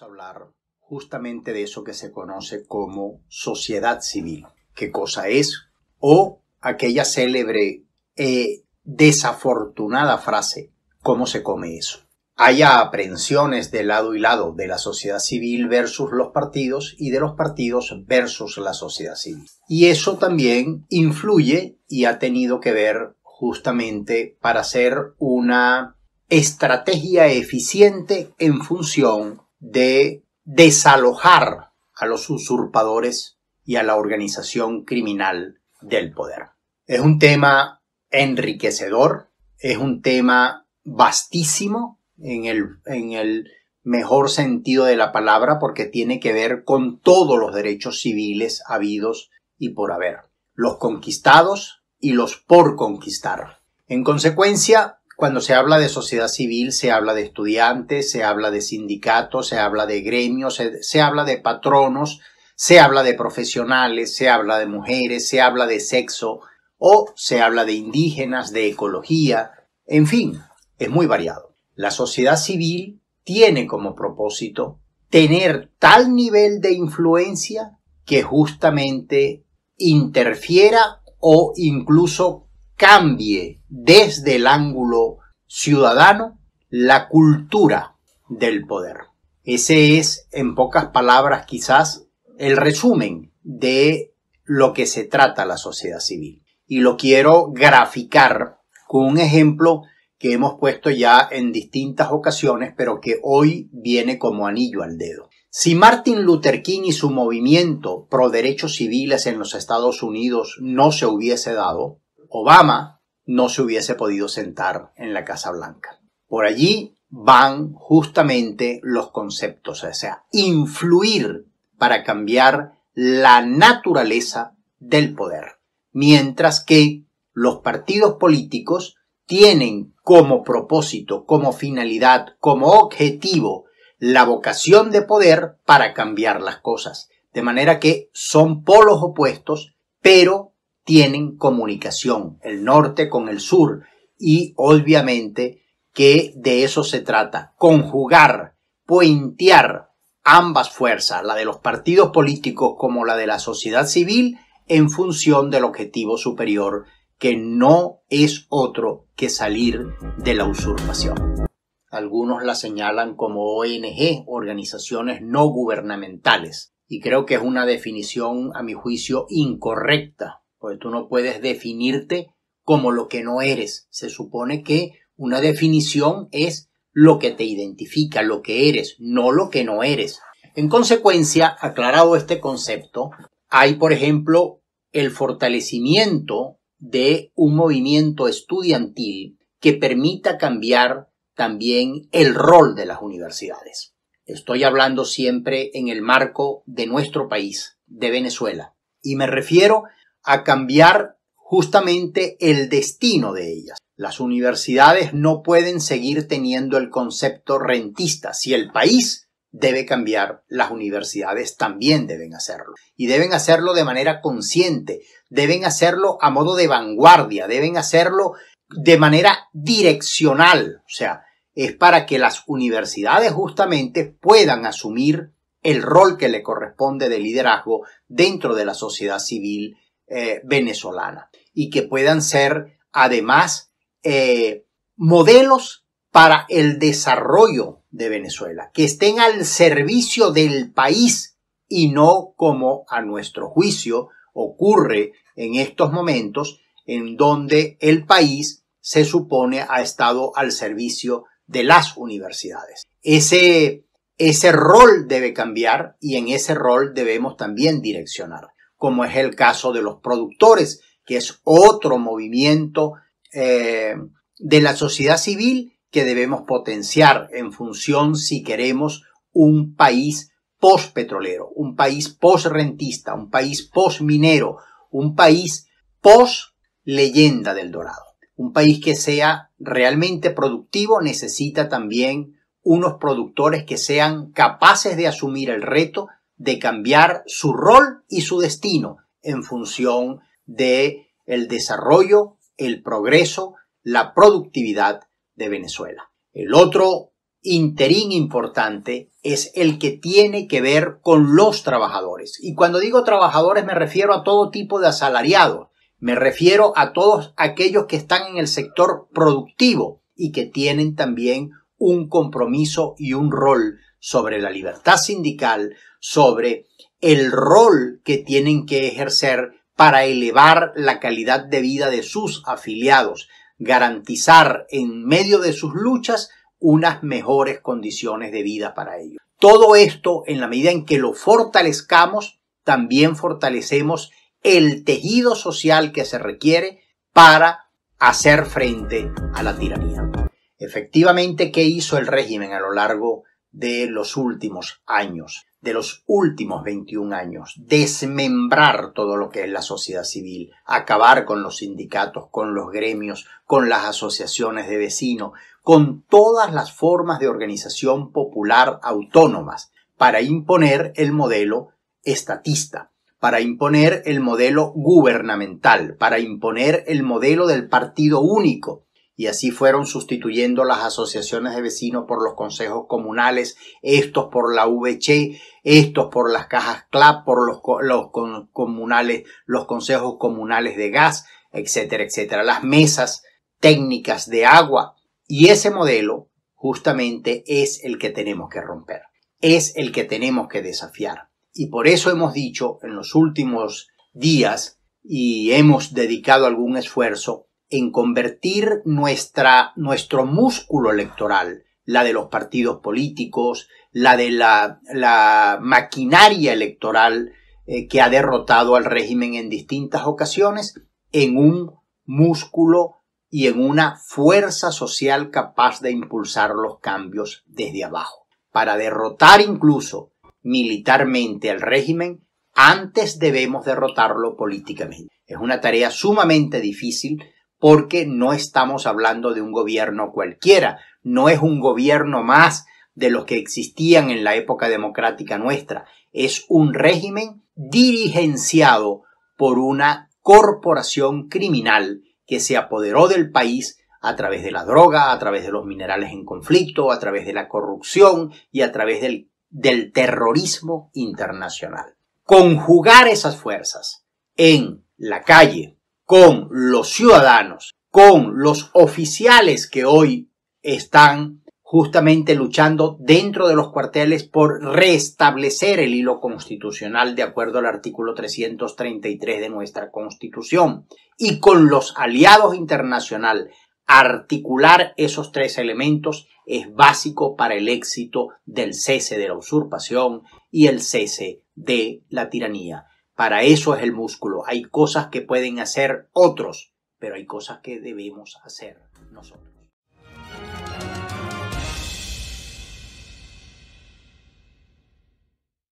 hablar justamente de eso que se conoce como sociedad civil. ¿Qué cosa es? O aquella célebre eh, desafortunada frase, ¿cómo se come eso? Haya aprensiones de lado y lado de la sociedad civil versus los partidos y de los partidos versus la sociedad civil. Y eso también influye y ha tenido que ver justamente para hacer una estrategia eficiente en función de desalojar a los usurpadores y a la organización criminal del poder. Es un tema enriquecedor, es un tema vastísimo en el, mejor sentido de la palabra porque tiene que ver con todos los derechos civiles habidos y por haber, los conquistados y los por conquistar. En consecuencia, cuando se habla de sociedad civil, se habla de estudiantes, se habla de sindicatos, se habla de gremios, se, habla de patronos, se habla de profesionales, se habla de mujeres, se habla de sexo o se habla de indígenas, de ecología, en fin, es muy variado. La sociedad civil tiene como propósito tener tal nivel de influencia que justamente interfiera o incluso cambie desde el ángulo ciudadano la cultura del poder. Ese es, en pocas palabras, quizás el resumen de lo que se trata la sociedad civil. Y lo quiero graficar con un ejemplo que hemos puesto ya en distintas ocasiones, pero que hoy viene como anillo al dedo. Si Martin Luther King y su movimiento pro derechos civiles en los Estados Unidos no se hubiese dado, Obama no se hubiese podido sentar en la Casa Blanca. Por allí van justamente los conceptos, o sea, influir para cambiar la naturaleza del poder. Mientras que los partidos políticos tienen como propósito, como finalidad, como objetivo la vocación de poder para cambiar las cosas. De manera que son polos opuestos, pero tienen comunicación, el norte con el sur, y obviamente que de eso se trata, conjugar, puentear ambas fuerzas, la de los partidos políticos como la de la sociedad civil, en función del objetivo superior, que no es otro que salir de la usurpación. Algunos la señalan como ONG, organizaciones no gubernamentales, y creo que es una definición, a mi juicio, incorrecta, porque tú no puedes definirte como lo que no eres. Se supone que una definición es lo que te identifica, lo que eres, no lo que no eres. En consecuencia, aclarado este concepto, hay, por ejemplo, el fortalecimiento de un movimiento estudiantil que permita cambiar también el rol de las universidades. Estoy hablando siempre en el marco de nuestro país, de Venezuela, y me refiero a cambiar justamente el destino de ellas. Las universidades no pueden seguir teniendo el concepto rentista. Si el país debe cambiar, las universidades también deben hacerlo. Y deben hacerlo de manera consciente, deben hacerlo a modo de vanguardia, deben hacerlo de manera direccional. O sea, es para que las universidades justamente puedan asumir el rol que le corresponde de liderazgo dentro de la sociedad civil eh, venezolana y que puedan ser además eh, modelos para el desarrollo de Venezuela, que estén al servicio del país y no como a nuestro juicio ocurre en estos momentos en donde el país se supone ha estado al servicio de las universidades. Ese, ese rol debe cambiar y en ese rol debemos también direccionar como es el caso de los productores, que es otro movimiento eh, de la sociedad civil que debemos potenciar en función si queremos un país post-petrolero, un país post-rentista, un país minero, un país post leyenda del dorado. Un país que sea realmente productivo necesita también unos productores que sean capaces de asumir el reto de cambiar su rol y su destino en función de el desarrollo, el progreso, la productividad de Venezuela. El otro interín importante es el que tiene que ver con los trabajadores. Y cuando digo trabajadores me refiero a todo tipo de asalariados, me refiero a todos aquellos que están en el sector productivo y que tienen también un compromiso y un rol sobre la libertad sindical, sobre el rol que tienen que ejercer para elevar la calidad de vida de sus afiliados, garantizar en medio de sus luchas unas mejores condiciones de vida para ellos. Todo esto, en la medida en que lo fortalezcamos, también fortalecemos el tejido social que se requiere para hacer frente a la tiranía. Efectivamente, ¿qué hizo el régimen a lo largo de los últimos años? de los últimos 21 años, desmembrar todo lo que es la sociedad civil, acabar con los sindicatos, con los gremios, con las asociaciones de vecinos, con todas las formas de organización popular autónomas, para imponer el modelo estatista, para imponer el modelo gubernamental, para imponer el modelo del partido único, y así fueron sustituyendo las asociaciones de vecinos por los consejos comunales, estos por la VC, estos por las cajas CLAP, por los, los comunales, los consejos comunales de gas, etcétera, etcétera, las mesas técnicas de agua y ese modelo justamente es el que tenemos que romper, es el que tenemos que desafiar. Y por eso hemos dicho en los últimos días y hemos dedicado algún esfuerzo en convertir nuestra, nuestro músculo electoral, la de los partidos políticos, la de la, maquinaria electoral eh, que ha derrotado al régimen en distintas ocasiones, en un músculo y en una fuerza social capaz de impulsar los cambios desde abajo, para derrotar incluso militarmente al régimen antes debemos derrotarlo políticamente. Es una tarea sumamente difícil porque no estamos hablando de un gobierno cualquiera, no es un gobierno más de los que existían en la época democrática nuestra, es un régimen dirigenciado por una corporación criminal que se apoderó del país a través de la droga, a través de los minerales en conflicto, a través de la corrupción y a través del, terrorismo internacional. Conjugar esas fuerzas en la calle, con los ciudadanos, con los oficiales que hoy están justamente luchando dentro de los cuarteles por restablecer el hilo constitucional de acuerdo al artículo 333 de nuestra Constitución y con los aliados internacional articular esos tres elementos es básico para el éxito del cese de la usurpación y el cese de la tiranía. Para eso es el músculo. Hay cosas que pueden hacer otros, pero hay cosas que debemos hacer nosotros.